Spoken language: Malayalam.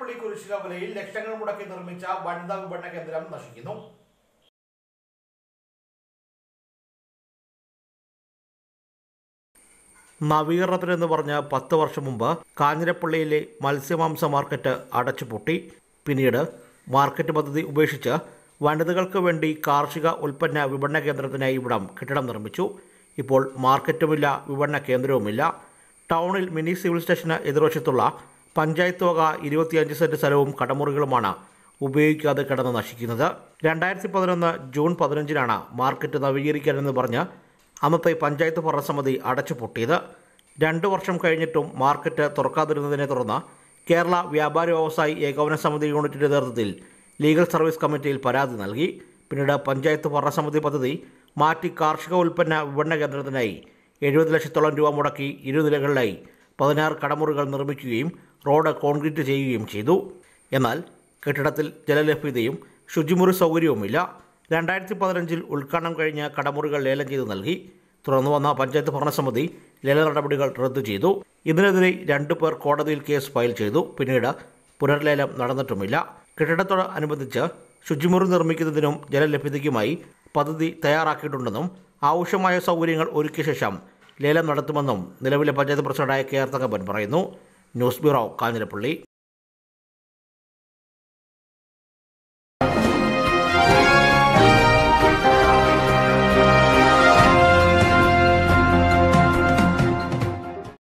കാഞ്ഞിരപ്പള്ളി കുരിശുകവലയിൽ ലക്ഷങ്ങൾ മുടക്കി നിർമ്മിച്ച വനിതാ വിപണന കേന്ദ്രം നശിക്കുന്നു എന്ന് പറഞ്ഞ പത്ത് വർഷം മുമ്പ് കാഞ്ഞിരപ്പള്ളിയിലെ മത്സ്യമാംസ മാർക്കറ്റ് അടച്ചുപൂട്ടി പിന്നീട് മാർക്കറ്റ് പദ്ധതി ഉപേക്ഷിച്ച് വനിതകൾക്ക് വേണ്ടി കാർഷിക ഉൽപ്പന്ന വിപണന കേന്ദ്രത്തിനായി ഇവിടം കെട്ടിടം നിർമ്മിച്ചു ഇപ്പോൾ മാർക്കറ്റുമില്ല വിപണന കേന്ദ്രവുമില്ല ടൗണിൽ മിനി സിവിൽ സ്റ്റേഷന് എതിർവശത്തുള്ള പഞ്ചായത്ത് വക ഇരുപത്തിയഞ്ച് സെൻറ്റ് സ്ഥലവും കടമുറികളുമാണ് ഉപയോഗിക്കാതെ കിടന്ന് നശിക്കുന്നത് രണ്ടായിരത്തി പതിനൊന്ന് ജൂൺ പതിനഞ്ചിനാണ് മാർക്കറ്റ് നവീകരിക്കാനെന്ന് പറഞ്ഞ് അന്നത്തെ പഞ്ചായത്ത് ഭരണസമിതി അടച്ചു പൊട്ടിയത് രണ്ടു വർഷം കഴിഞ്ഞിട്ടും മാർക്കറ്റ് തുറക്കാതിരുന്നതിനെ തുടർന്ന് കേരള വ്യാപാരി വ്യവസായി ഏകോപന സമിതി യൂണിറ്റിൻ്റെ നേതൃത്വത്തിൽ ലീഗൽ സർവീസ് കമ്മിറ്റിയിൽ പരാതി നൽകി പിന്നീട് പഞ്ചായത്ത് ഭരണസമിതി പദ്ധതി മാറ്റി കാർഷിക ഉൽപ്പന്ന വിപണന കേന്ദ്രത്തിനായി എഴുപത് ലക്ഷത്തോളം രൂപ മുടക്കി ഇരു നിലകളിലായി പതിനാറ് കടമുറികൾ നിർമ്മിക്കുകയും റോഡ് കോൺക്രീറ്റ് ചെയ്യുകയും ചെയ്തു എന്നാൽ കെട്ടിടത്തിൽ ജലലഭ്യതയും ശുചിമുറി സൗകര്യവുമില്ല രണ്ടായിരത്തി പതിനഞ്ചിൽ ഉദ്ഘാടനം കഴിഞ്ഞ കടമുറികൾ ലേലം ചെയ്തു നൽകി തുടർന്ന് വന്ന പഞ്ചായത്ത് ഭരണസമിതി ലേല നടപടികൾ റദ്ദു ചെയ്തു ഇതിനെതിരെ രണ്ടു പേർ കോടതിയിൽ കേസ് ഫയൽ ചെയ്തു പിന്നീട് പുനർലേലം നടന്നിട്ടുമില്ല കെട്ടിടത്തോട് അനുബന്ധിച്ച് ശുചിമുറി നിർമ്മിക്കുന്നതിനും ജലലഭ്യതയ്ക്കുമായി പദ്ധതി തയ്യാറാക്കിയിട്ടുണ്ടെന്നും ആവശ്യമായ സൗകര്യങ്ങൾ ഒരുക്കിയ ശേഷം ലേലം നടത്തുമെന്നും നിലവിലെ പഞ്ചായത്ത് പ്രസിഡന്റായ കെ ആർ തങ്കപ്പൻ പറയുന്നു ന്യൂസ് ബ്യൂറോ കാഞ്ഞിരപ്പള്ളി